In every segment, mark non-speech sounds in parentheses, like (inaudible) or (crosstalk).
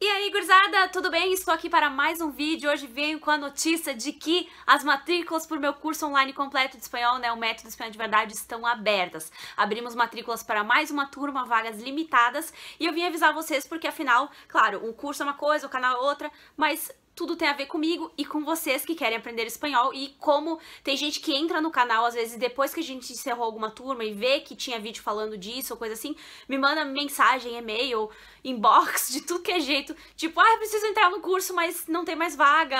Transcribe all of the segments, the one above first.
E aí, gurizada, tudo bem? Estou aqui para mais um vídeo. Hoje venho com a notícia de que as matrículas para o meu curso online completo de espanhol, né, o método espanhol de verdade, estão abertas. Abrimos matrículas para mais uma turma, vagas limitadas, e eu vim avisar vocês porque afinal, claro, o curso é uma coisa, o canal é outra, mas tudo tem a ver comigo e com vocês que querem aprender espanhol e como tem gente que entra no canal às vezes depois que a gente encerrou alguma turma e vê que tinha vídeo falando disso ou coisa assim, me manda mensagem, e-mail, inbox, de tudo que é jeito, tipo, ah, preciso entrar no curso, mas não tem mais vaga,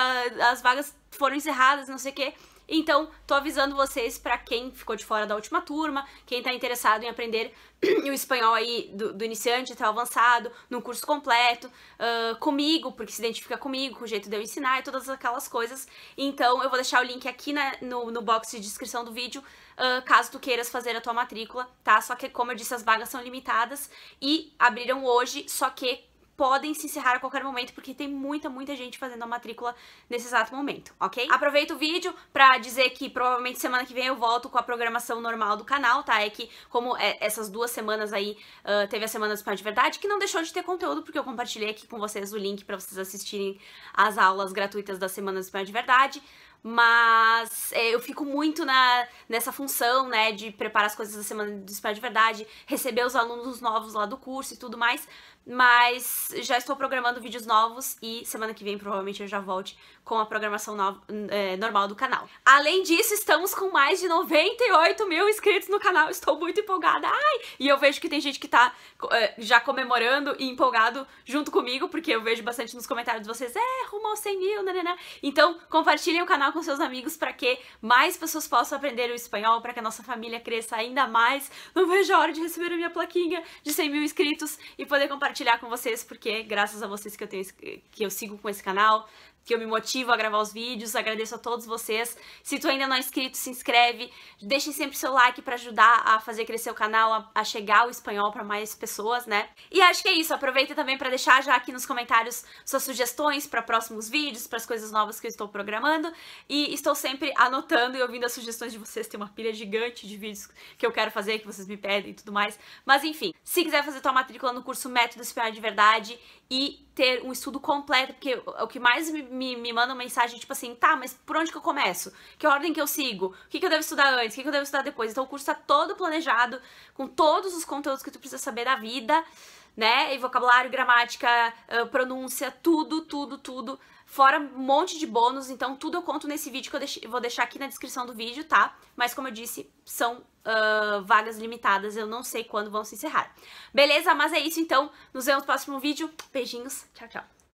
as vagas foram encerradas, não sei o quê. Então, tô avisando vocês para quem ficou de fora da última turma, quem tá interessado em aprender (clears throat) o espanhol aí do, do iniciante até o avançado, num curso completo, uh, comigo, porque se identifica comigo, com o jeito de eu ensinar e todas aquelas coisas. Então, eu vou deixar o link aqui na, né, no, no box de descrição do vídeo, uh, caso tu queiras fazer a tua matrícula, tá? Só que, como eu disse, as vagas são limitadas e abriram hoje, só que podem se encerrar a qualquer momento, porque tem muita, muita gente fazendo a matrícula nesse exato momento, ok? Aproveito o vídeo pra dizer que provavelmente semana que vem eu volto com a programação normal do canal, tá? É que como é, essas duas semanas aí uh, teve a Semana dos Pais de Verdade, que não deixou de ter conteúdo, porque eu compartilhei aqui com vocês o link pra vocês assistirem as aulas gratuitas da Semana dos Pais de Verdade, mas é, eu fico muito na, nessa função, né, de preparar as coisas da semana do espera de Verdade, receber os alunos novos lá do curso e tudo mais, mas já estou programando vídeos novos e semana que vem provavelmente eu já volte com a programação no, é, normal do canal. Além disso, estamos com mais de 98 mil inscritos no canal, estou muito empolgada, ai! E eu vejo que tem gente que tá é, já comemorando e empolgado junto comigo, porque eu vejo bastante nos comentários de vocês, é, rumo aos 100 mil, né? Então, compartilhem o canal com seus amigos para que mais pessoas possam aprender o espanhol, para que a nossa família cresça ainda mais. Não vejo a hora de receber a minha plaquinha de 100 mil inscritos e poder compartilhar com vocês, porque graças a vocês que eu, tenho, que eu sigo com esse canal, que eu me motivo a gravar os vídeos. Agradeço a todos vocês. Se tu ainda não é inscrito, se inscreve. Deixe sempre seu like para ajudar a fazer crescer o canal, a, a chegar o espanhol para mais pessoas, né? E acho que é isso. Aproveita também para deixar já aqui nos comentários suas sugestões para próximos vídeos, para as coisas novas que eu estou programando. E estou sempre anotando e ouvindo as sugestões de vocês. Tem uma pilha gigante de vídeos que eu quero fazer, que vocês me pedem e tudo mais. Mas enfim, se quiser fazer tua matrícula no curso Método Espanhol de Verdade e ter um estudo completo, porque o que mais me me, me mandam mensagem, tipo assim, tá, mas por onde que eu começo? Que ordem que eu sigo? O que, que eu devo estudar antes? O que, que eu devo estudar depois? Então o curso tá todo planejado, com todos os conteúdos que tu precisa saber da vida, né? E vocabulário, gramática, pronúncia, tudo, tudo, tudo. Fora um monte de bônus, então tudo eu conto nesse vídeo que eu vou deixar aqui na descrição do vídeo, tá? Mas como eu disse, são uh, vagas limitadas, eu não sei quando vão se encerrar. Beleza? Mas é isso, então. Nos vemos no próximo vídeo. Beijinhos, tchau, tchau.